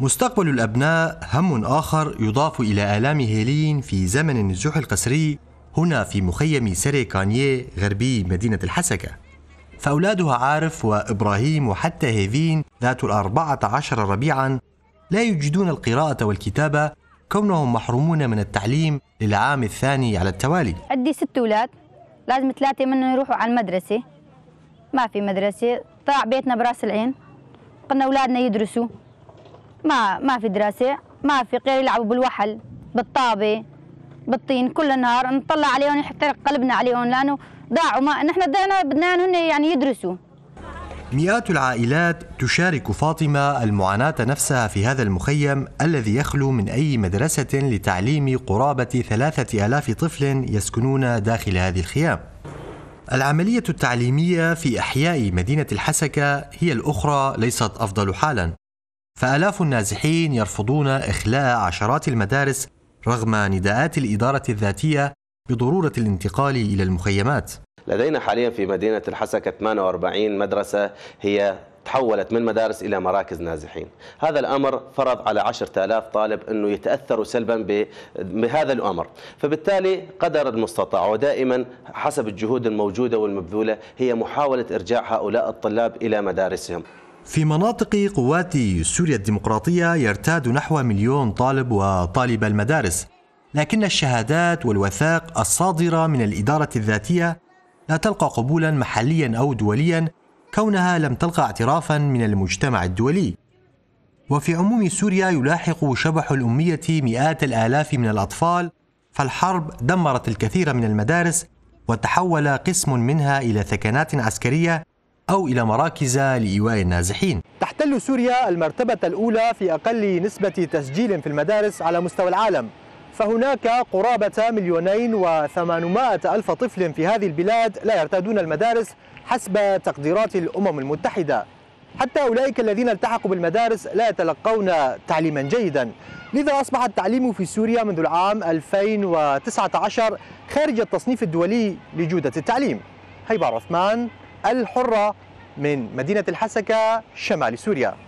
مستقبل الأبناء هم آخر يضاف إلى آلام هيلين في زمن النزوح القسري هنا في مخيم سري كانيه غربي مدينة الحسكة فأولادها عارف وإبراهيم وحتى هيفين ذات الأربعة عشر ربيعا لا يجدون القراءة والكتابة كونهم محرومون من التعليم للعام الثاني على التوالي عندي ست أولاد لازم ثلاثة منهم يروحوا على المدرسة ما في مدرسة طلع بيتنا براس العين قلنا أولادنا يدرسوا ما ما في دراسة ما في غير يلعبوا بالوحل بالطابة بالطين كل النهار نطلع عليهم يحترق قلبنا عليهم لأنه ضاعوا ما نحن بدنا بدنا هن يعني يدرسوا مئات العائلات تشارك فاطمة المعاناة نفسها في هذا المخيم الذي يخلو من أي مدرسة لتعليم قرابة ثلاثة ألاف طفل يسكنون داخل هذه الخيام العملية التعليمية في إحياء مدينة الحسكة هي الأخرى ليست أفضل حالا فآلاف النازحين يرفضون إخلاء عشرات المدارس رغم نداءات الإدارة الذاتية بضرورة الانتقال إلى المخيمات لدينا حاليا في مدينة الحسكة 48 مدرسة هي تحولت من مدارس إلى مراكز نازحين هذا الأمر فرض على 10000 طالب أنه يتأثروا سلبا بهذا الأمر فبالتالي قدر المستطاع ودائما حسب الجهود الموجودة والمبذولة هي محاولة إرجاع هؤلاء الطلاب إلى مدارسهم في مناطق قوات سوريا الديمقراطية يرتاد نحو مليون طالب وطالب المدارس لكن الشهادات والوثائق الصادرة من الإدارة الذاتية لا تلقى قبولا محليا أو دوليا كونها لم تلقى اعترافا من المجتمع الدولي وفي عموم سوريا يلاحق شبح الأمية مئات الآلاف من الأطفال فالحرب دمرت الكثير من المدارس وتحول قسم منها إلى ثكنات عسكرية أو إلى مراكز لإيواء النازحين تحتل سوريا المرتبة الأولى في أقل نسبة تسجيل في المدارس على مستوى العالم فهناك قرابة مليونين وثمانمائة ألف طفل في هذه البلاد لا يرتادون المدارس حسب تقديرات الأمم المتحدة حتى أولئك الذين التحقوا بالمدارس لا يتلقون تعليما جيدا لذا أصبح التعليم في سوريا منذ العام 2019 خارج التصنيف الدولي لجودة التعليم هيبة عثمان الحرة من مدينة الحسكة شمال سوريا